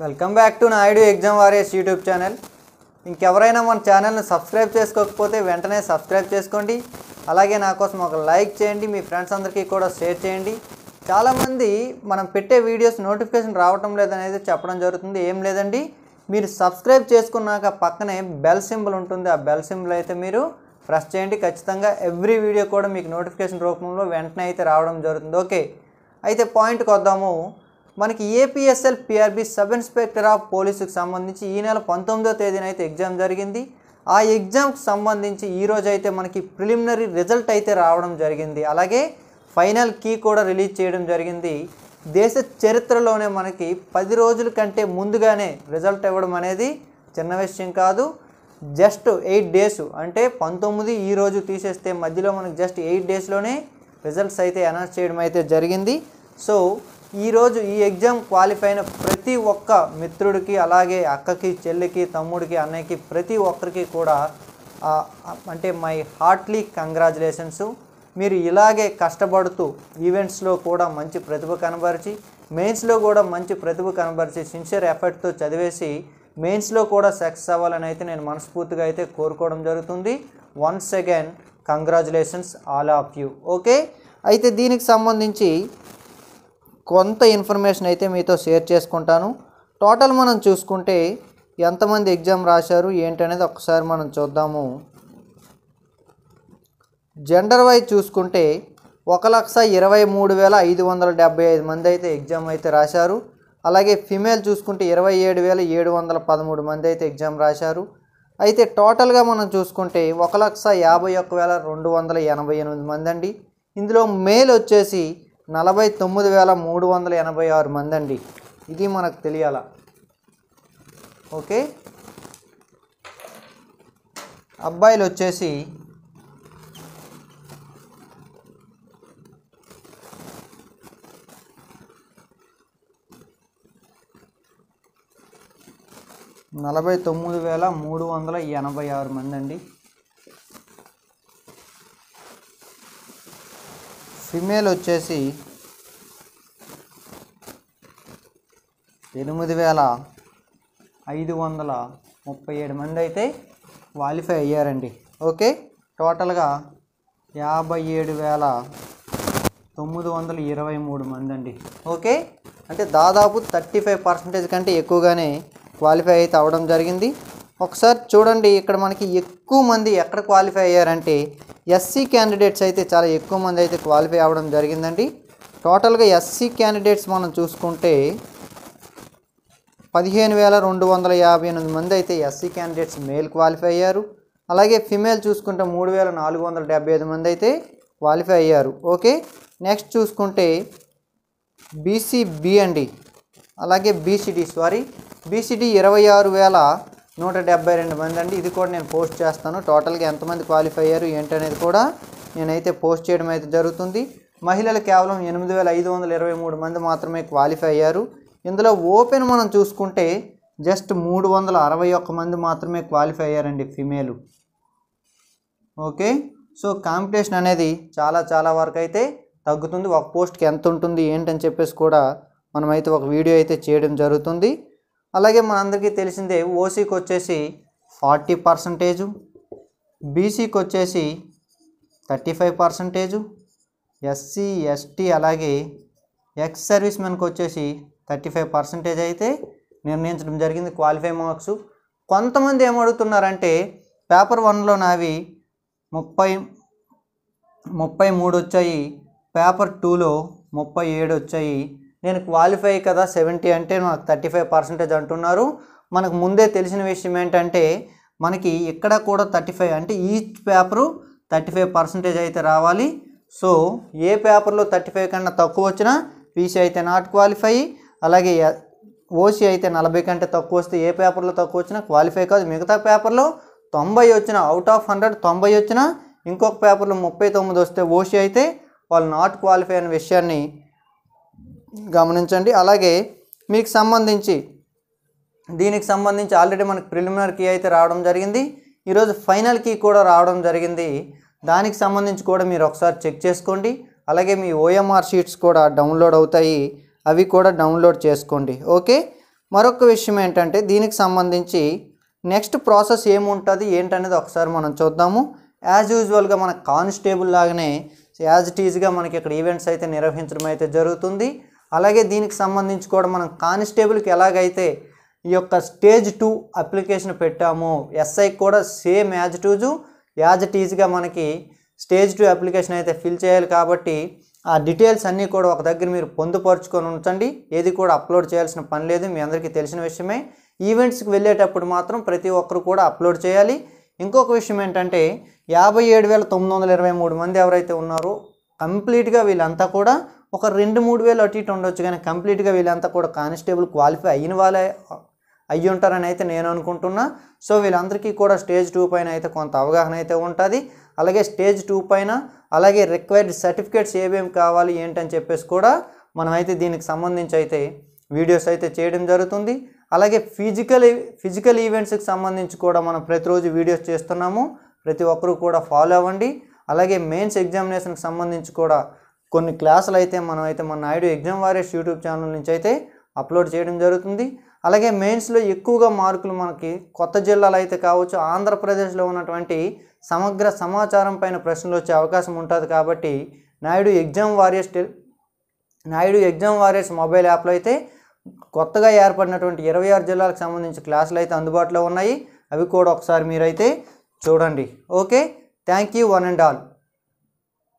welcome back to Naidu exam warriors YouTube channel ఇంకెవరైనా మన ఛానల్ని సబ్స్క్రైబ్ చేసుకోకపోతే వెంటనే సబ్స్క్రైబ్ చేసుకోండి అలాగే నా కోసం ఒక లైక్ చేయండి మీ ఫ్రెండ్స్ అందరికీ కూడా షేర్ చేయండి చాలామంది మనం పెట్టే వీడియోస్ నోటిఫికేషన్ రావటం లేదనేది చెప్పడం జరుగుతుంది ఏం లేదండి మీరు సబ్స్క్రైబ్ చేసుకున్నాక పక్కనే బెల్ సింబల్ ఉంటుంది ఆ బెల్ సింబల్ అయితే మీరు ప్రెస్ చేయండి ఖచ్చితంగా ఎవ్రీ వీడియో కూడా మీకు నోటిఫికేషన్ రూపంలో వెంటనే అయితే రావడం జరుగుతుంది ఓకే అయితే పాయింట్కి వద్దాము మనకి APSL PRB sub inspector of పోలీసుకు సంబంధించి ఈ నెల పంతొమ్మిదో తేదీన అయితే ఎగ్జామ్ జరిగింది ఆ ఎగ్జామ్కి సంబంధించి ఈరోజు అయితే మనకి ప్రిలిమినరీ రిజల్ట్ అయితే రావడం జరిగింది అలాగే ఫైనల్ కీ కూడా రిలీజ్ చేయడం జరిగింది దేశ చరిత్రలోనే మనకి పది రోజుల కంటే ముందుగానే రిజల్ట్ ఇవ్వడం అనేది చిన్న విషయం కాదు జస్ట్ ఎయిట్ డేస్ అంటే పంతొమ్మిది ఈ రోజు తీసేస్తే మధ్యలో మనకి జస్ట్ ఎయిట్ డేస్లోనే రిజల్ట్స్ అయితే అనౌన్స్ చేయడం అయితే జరిగింది సో ఈరోజు ఈ ఎగ్జామ్ క్వాలిఫై అయిన ప్రతి ఒక్క మిత్రుడికి అలాగే అక్కకి చెల్లికి తమ్ముడికి అన్నయ్యకి ప్రతి ఒక్కరికి కూడా అంటే మై హార్ట్లీ కంగ్రాచులేషన్స్ మీరు ఇలాగే కష్టపడుతూ ఈవెంట్స్లో కూడా మంచి ప్రతిభ కనబరిచి మెయిన్స్లో కూడా మంచి ప్రతిభ కనబరిచి సిన్సియర్ ఎఫర్ట్తో చదివేసి మెయిన్స్లో కూడా సక్సెస్ అవ్వాలని అయితే నేను మనస్ఫూర్తిగా అయితే కోరుకోవడం జరుగుతుంది once again congratulations all of you okay అయితే దీనికి సంబంధించి కొంత ఇన్ఫర్మేషన్ అయితే మీతో షేర్ చేసుకుంటాను టోటల్ మనం చూసుకుంటే ఎంతమంది ఎగ్జామ్ రాశారు ఏంటనేది ఒకసారి మనం చూద్దాము జెండర్ వైజ్ చూసుకుంటే ఒక లక్ష ఇరవై మూడు వేల ఐదు వందల డెబ్బై ఐదు మంది అయితే ఎగ్జామ్ అయితే రాశారు అలాగే ఫిమేల్ చూసుకుంటే ఇరవై ఏడు వేల ఏడు వందల పదమూడు మంది అయితే ఎగ్జామ్ రాశారు అయితే టోటల్గా మనం చూసుకుంటే ఒక లక్ష యాభై ఒక్క వేల రెండు వందల ఎనభై ఎనిమిది మంది అండి ఇందులో మేల్ వచ్చేసి నలభై తొమ్మిది వేల మూడు వందల ఎనభై ఆరు మంది అండి ఇది మనకు తెలియాల ఓకే అబ్బాయిలు వచ్చేసి నలభై తొమ్మిది వేల మూడు వందల ఎనభై ఆరు మంది అండి ఫిమేల్ వచ్చేసి ఎనిమిది వేల ఐదు వందల ముప్పై ఏడు మంది అయితే క్వాలిఫై అయ్యారండి ఓకే టోటల్గా యాభై ఏడు వేల తొమ్మిది వందల ఇరవై మూడు మంది అండి ఓకే అంటే దాదాపు థర్టీ ఫైవ్ పర్సెంటేజ్ కంటే ఎక్కువగానే క్వాలిఫై అయితే అవ్వడం జరిగింది ఒకసారి చూడండి ఇక్కడ మనకి ఎక్కువ మంది ఎక్కడ క్వాలిఫై అయ్యారంటే ఎస్సీ క్యాండిడేట్స్ అయితే చాలా ఎక్కువ మంది అయితే క్వాలిఫై అవ్వడం జరిగిందండి టోటల్గా ఎస్సీ క్యాండిడేట్స్ మనం చూసుకుంటే పదిహేను వేల రెండు వందల యాభై ఎనిమిది మంది అయితే ఎస్సీ క్యాండిడేట్స్ మేల్ క్వాలిఫై అయ్యారు అలాగే ఫిమేల్ చూసుకుంటే మూడు వేల నాలుగు వందల డెబ్బై ఐదు మంది అయితే క్వాలిఫై అయ్యారు ఓకే నెక్స్ట్ చూసుకుంటే బీసీ బి అండి అలాగే బీసీడీ సారీ బీసీడీ ఇరవై ఆరు వేల నూట డెబ్బై రెండు మంది అండి ఇది కూడా నేను పోస్ట్ చేస్తాను టోటల్గా ఎంతమంది క్వాలిఫై అయ్యారు ఏంటనేది కూడా నేనైతే పోస్ట్ చేయడం అయితే జరుగుతుంది మహిళలు కేవలం ఎనిమిది వేల ఐదు వందల ఇరవై మూడు మంది మాత్రమే క్వాలిఫై అయ్యారు ఇందులో ఓపెన్ మనం చూసుకుంటే జస్ట్ మూడు వందల అరవై ఒక్క మంది మాత్రమే క్వాలిఫై అయ్యారండి ఫిమేలు ఓకే సో కాంపిటీషన్ అనేది చాలా చాలా వరకు అయితే తగ్గుతుంది ఒక పోస్ట్కి ఎంత ఉంటుంది ఏంటని చెప్పేసి కూడా మనమైతే ఒక వీడియో అయితే చేయడం జరుగుతుంది అలాగే మనందరికీ తెలిసిందే ఓసీకి వచ్చేసి ఫార్టీ పర్సంటేజు బీసీకి వచ్చేసి thirty five percentage SC ST అలాగే ఎక్స్ సర్వీస్ మెన్కి వచ్చేసి థర్టీ ఫైవ్ పర్సంటేజ్ అయితే నిర్ణయించడం జరిగింది క్వాలిఫై మార్క్స్ కొంతమంది ఏమడుగుతున్నారంటే పేపర్ వన్లో నావి ముప్పై ముప్పై మూడు వచ్చాయి పేపర్ టూలో ముప్పై ఏడు వచ్చాయి నేను క్వాలిఫై కదా సెవెంటీ అంటే నాకు థర్టీ ఫైవ్ పర్సెంటేజ్ అంటున్నారు మనకు ముందే తెలిసిన విషయం ఏంటంటే మనకి ఇక్కడ కూడా థర్టీ ఫైవ్ అంటే ఈ పేపరు థర్టీ ఫైవ్ పర్సెంటేజ్ అయితే రావాలి సో ఏ పేపర్లో థర్టీ ఫైవ్ కన్నా తక్కువ వచ్చినా పీసీ అయితే నాట్ క్వాలిఫై అలాగే ఓసీ అయితే నలభై కంటే తక్కువ వస్తే ఏ పేపర్లో తక్కువ వచ్చినా క్వాలిఫై కాదు మిగతా పేపర్లో తొంభై వచ్చిన అవుట్ ఆఫ్ హండ్రెడ్ తొంభై వచ్చిన ఇంకొక పేపర్లో ముప్పై తొమ్మిది వస్తే ఓసీ అయితే వాళ్ళు నాట్ క్వాలిఫై అనే విషయాన్ని గమనించండి అలాగే మీకు సంబంధించి దీనికి సంబంధించి ఆల్రెడీ మనకు ప్రిలిమినర్ కీ అయితే రావడం జరిగింది ఈరోజు ఫైనల్ కీ కూడా రావడం జరిగింది దానికి సంబంధించి కూడా మీరు ఒకసారి చెక్ చేసుకోండి అలాగే మీ ఓఎంఆర్ షీట్స్ కూడా డౌన్లోడ్ అవుతాయి అవి కూడా డౌన్లోడ్ చేసుకోండి ఓకే మరొక విషయం ఏంటంటే దీనికి సంబంధించి నెక్స్ట్ ప్రాసెస్ ఏముంటుంది ఏంటనేది ఒకసారి మనం చూద్దాము యాజ్ యూజువల్గా మన కానిస్టేబుల్ లాగానే యాజ్ ఇట్ ఈజ్గా మనకి ఇక్కడ ఈవెంట్స్ అయితే నిర్వహించడం అయితే జరుగుతుంది అలాగే దీనికి సంబంధించి కూడా మనం కానిస్టేబుల్కి ఎలాగైతే ఈ యొక్క స్టేజ్ టూ అప్లికేషన్ పెట్టామో ఎస్ఐకి కూడా సేమ్ యాజ్ టూజు యాజ్ టీజ్గా మనకి స్టేజ్ టూ అప్లికేషన్ అయితే ఫిల్ చేయాలి కాబట్టి ఆ డీటెయిల్స్ అన్నీ కూడా ఒక దగ్గర మీరు పొందుపరుచుకొని ఉంచండి ఏది కూడా అప్లోడ్ చేయాల్సిన పని లేదు మీ అందరికీ తెలిసిన విషయమే ఈవెంట్స్కి వెళ్ళేటప్పుడు మాత్రం ప్రతి ఒక్కరు కూడా అప్లోడ్ చేయాలి ఇంకొక విషయం ఏంటంటే యాభై ఏడు వేల తొమ్మిది వందల ఇరవై మూడు మంది ఎవరైతే ఉన్నారో కంప్లీట్గా వీళ్ళంతా కూడా ఒక రెండు మూడు వేలు అటు ఇటు ఉండొచ్చు కానీ కంప్లీట్గా వీళ్ళంతా కూడా కానిస్టేబుల్ క్వాలిఫై అయిన వాళ్ళే అయ్యి ఉంటారని అయితే నేను అనుకుంటున్నా సో వీళ్ళందరికీ కూడా స్టేజ్ టూ పైన అయితే కొంత అవగాహన అయితే ఉంటుంది అలాగే స్టేజ్ టూ పైన అలాగే రిక్వైర్డ్ సర్టిఫికేట్స్ ఏమేమి కావాలి ఏంటని చెప్పేసి కూడా మనమైతే దీనికి సంబంధించి అయితే వీడియోస్ అయితే చేయడం జరుగుతుంది అలాగే ఫిజికల్ ఫిజికల్ ఈవెంట్స్కి సంబంధించి కూడా మనం ప్రతిరోజు వీడియోస్ చేస్తున్నాము ప్రతి ఒక్కరూ కూడా ఫాలో అవ్వండి అలాగే మెయిన్స్ ఎగ్జామినేషన్కి సంబంధించి కూడా కొన్ని క్లాసులు అయితే మనం అయితే మన Naidu exam warriors YouTube channel నుంచి అయితే అప్లోడ్ చేయడం జరుగుతుంది అలాగే మెయిన్స్లో ఎక్కువగా మార్కులు మనకి కొత్త జిల్లాలు అయితే కావచ్చు ఆంధ్రప్రదేశ్లో ఉన్నటువంటి సమగ్ర సమాచారం పైన ప్రశ్నలు వచ్చే అవకాశం ఉంటుంది కాబట్టి Naidu exam warriors Naidu exam warriors mobile యాప్లో అయితే కొత్తగా ఏర్పడినటువంటి ఇరవై ఆరు జిల్లాలకు సంబంధించి క్లాసులు అయితే అందుబాటులో ఉన్నాయి అవి కూడా ఒకసారి మీరైతే చూడండి okay thank you one and all